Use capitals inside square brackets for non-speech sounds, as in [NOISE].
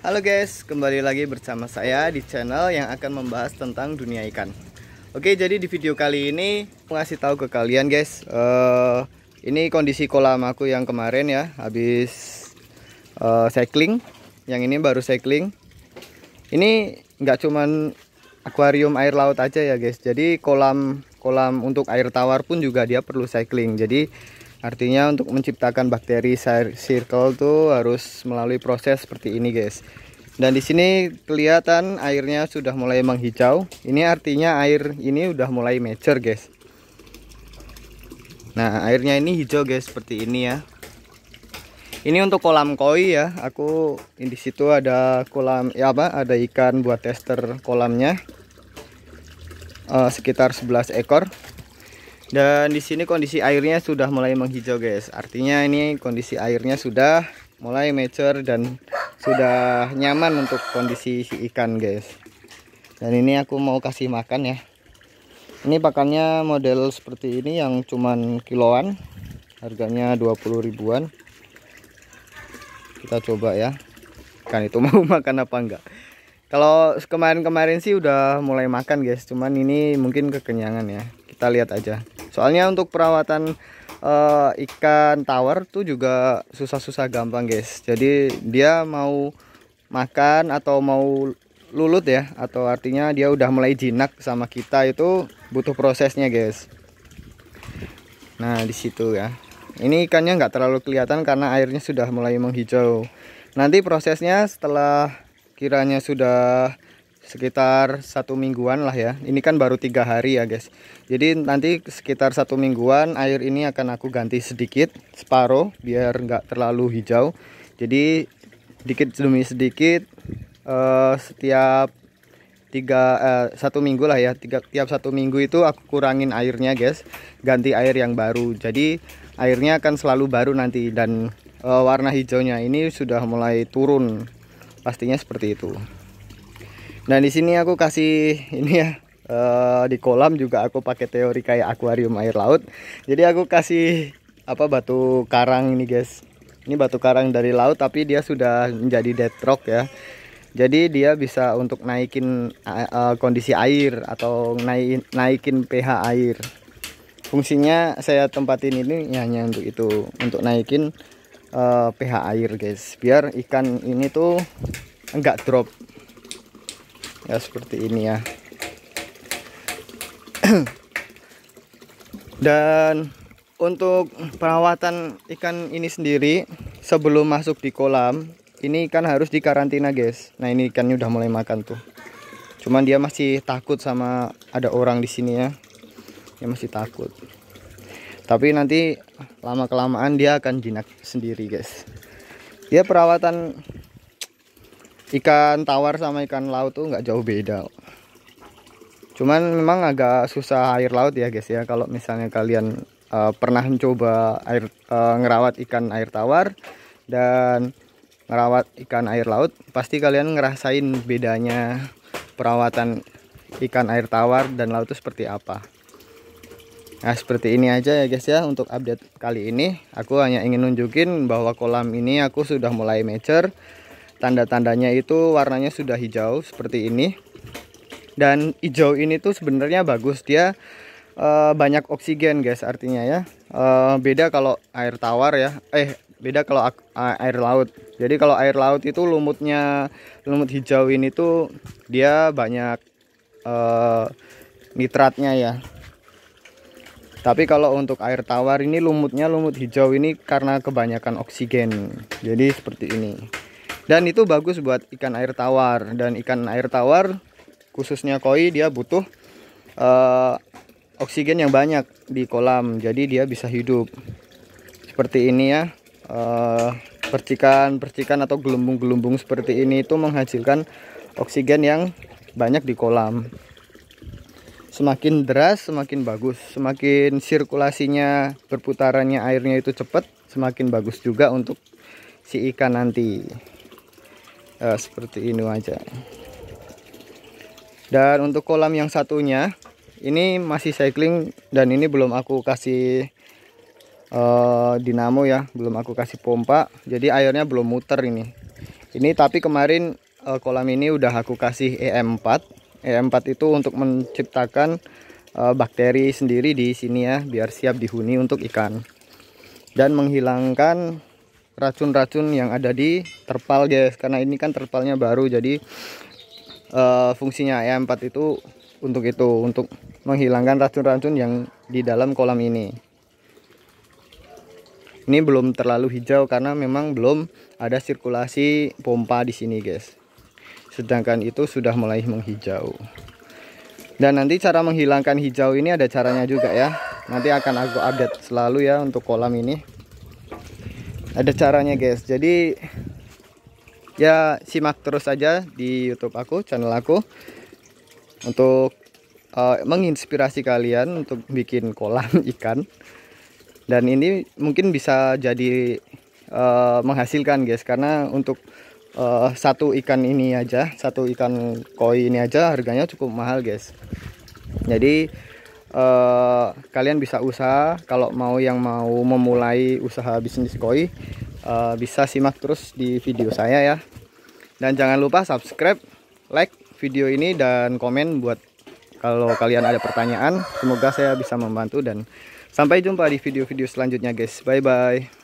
Halo guys, kembali lagi bersama saya di channel yang akan membahas tentang dunia ikan. Oke, jadi di video kali ini aku ngasih tahu ke kalian guys, uh, ini kondisi kolam aku yang kemarin ya, habis uh, cycling. Yang ini baru cycling. Ini nggak cuman akuarium air laut aja ya guys. Jadi kolam kolam untuk air tawar pun juga dia perlu cycling. Jadi Artinya untuk menciptakan bakteri circle tuh harus melalui proses seperti ini guys. Dan di sini kelihatan airnya sudah mulai menghijau. Ini artinya air ini udah mulai mature guys. Nah airnya ini hijau guys seperti ini ya. Ini untuk kolam koi ya. Aku di situ ada kolam ya apa? Ada ikan buat tester kolamnya. Uh, sekitar 11 ekor dan di sini kondisi airnya sudah mulai menghijau guys. Artinya ini kondisi airnya sudah mulai mature dan sudah nyaman untuk kondisi si ikan guys. Dan ini aku mau kasih makan ya. Ini pakannya model seperti ini yang cuman kiloan. Harganya 20 ribuan. Kita coba ya. Kan itu [LAUGHS] mau makan apa enggak. Kalau kemarin-kemarin sih udah mulai makan guys, cuman ini mungkin kekenyangan ya. Kita lihat aja soalnya untuk perawatan uh, ikan tawar tuh juga susah-susah gampang guys jadi dia mau makan atau mau lulut ya atau artinya dia udah mulai jinak sama kita itu butuh prosesnya guys nah disitu ya ini ikannya nggak terlalu kelihatan karena airnya sudah mulai menghijau nanti prosesnya setelah kiranya sudah sekitar satu mingguan lah ya ini kan baru tiga hari ya guys jadi nanti sekitar satu mingguan air ini akan aku ganti sedikit separuh biar nggak terlalu hijau jadi sedikit demi sedikit uh, setiap tiga uh, satu minggu lah ya tiga, tiap satu minggu itu aku kurangin airnya guys ganti air yang baru jadi airnya akan selalu baru nanti dan uh, warna hijaunya ini sudah mulai turun pastinya seperti itu Nah di sini aku kasih ini ya e, di kolam juga aku pakai teori kayak akuarium air laut. Jadi aku kasih apa batu karang ini guys. Ini batu karang dari laut tapi dia sudah menjadi dead rock ya. Jadi dia bisa untuk naikin e, kondisi air atau naikin naikin pH air. Fungsinya saya tempatin ini hanya untuk itu, untuk naikin uh, pH air guys. Biar ikan ini tuh enggak drop ya seperti ini ya [CLEARS THROAT] dan untuk perawatan ikan ini sendiri sebelum masuk di kolam ini ikan harus dikarantina guys nah ini ikannya udah mulai makan tuh cuman dia masih takut sama ada orang di sini ya dia masih takut tapi nanti lama kelamaan dia akan jinak sendiri guys dia perawatan ikan tawar sama ikan laut tuh nggak jauh beda cuman memang agak susah air laut ya guys ya kalau misalnya kalian uh, pernah mencoba air uh, ngerawat ikan air tawar dan ngerawat ikan air laut pasti kalian ngerasain bedanya perawatan ikan air tawar dan laut itu seperti apa Nah seperti ini aja ya guys ya untuk update kali ini Aku hanya ingin nunjukin bahwa kolam ini aku sudah mulai mature tanda-tandanya itu warnanya sudah hijau seperti ini dan hijau ini tuh sebenarnya bagus dia e, banyak oksigen guys artinya ya e, beda kalau air tawar ya eh beda kalau air laut jadi kalau air laut itu lumutnya lumut hijau ini tuh dia banyak e, nitratnya ya tapi kalau untuk air tawar ini lumutnya lumut hijau ini karena kebanyakan oksigen jadi seperti ini dan itu bagus buat ikan air tawar dan ikan air tawar khususnya koi dia butuh uh, oksigen yang banyak di kolam jadi dia bisa hidup seperti ini ya uh, percikan-percikan atau gelembung-gelembung seperti ini itu menghasilkan oksigen yang banyak di kolam semakin deras semakin bagus semakin sirkulasinya perputarannya airnya itu cepat semakin bagus juga untuk si ikan nanti ya, seperti ini aja dan untuk kolam yang satunya ini masih cycling dan ini belum aku kasih uh, dinamo ya belum aku kasih pompa jadi airnya belum muter ini ini tapi kemarin uh, kolam ini udah aku kasih EM4 EM4 e itu untuk menciptakan uh, bakteri sendiri di sini ya biar siap dihuni untuk ikan dan menghilangkan racun-racun yang ada di terpal guys karena ini kan terpalnya baru jadi uh, fungsinya EA4 itu untuk itu untuk menghilangkan racun-racun yang di dalam kolam ini ini belum terlalu hijau karena memang belum ada sirkulasi pompa di sini guys sedangkan itu sudah mulai menghijau dan nanti cara menghilangkan hijau ini ada caranya juga ya nanti akan aku update selalu ya untuk kolam ini ada caranya guys jadi ya simak terus aja di YouTube aku channel aku untuk uh, menginspirasi kalian untuk bikin kolam [LAUGHS] ikan dan ini mungkin bisa jadi uh, menghasilkan guys karena untuk uh, satu ikan ini aja satu ikan koi ini aja harganya cukup mahal guys jadi eh, kalian bisa usaha kalau mau yang mau memulai usaha bisnis koi eh, bisa simak terus di video saya ya dan jangan lupa subscribe like video ini dan komen buat kalau kalian ada pertanyaan semoga saya bisa membantu dan sampai jumpa di video-video selanjutnya guys bye bye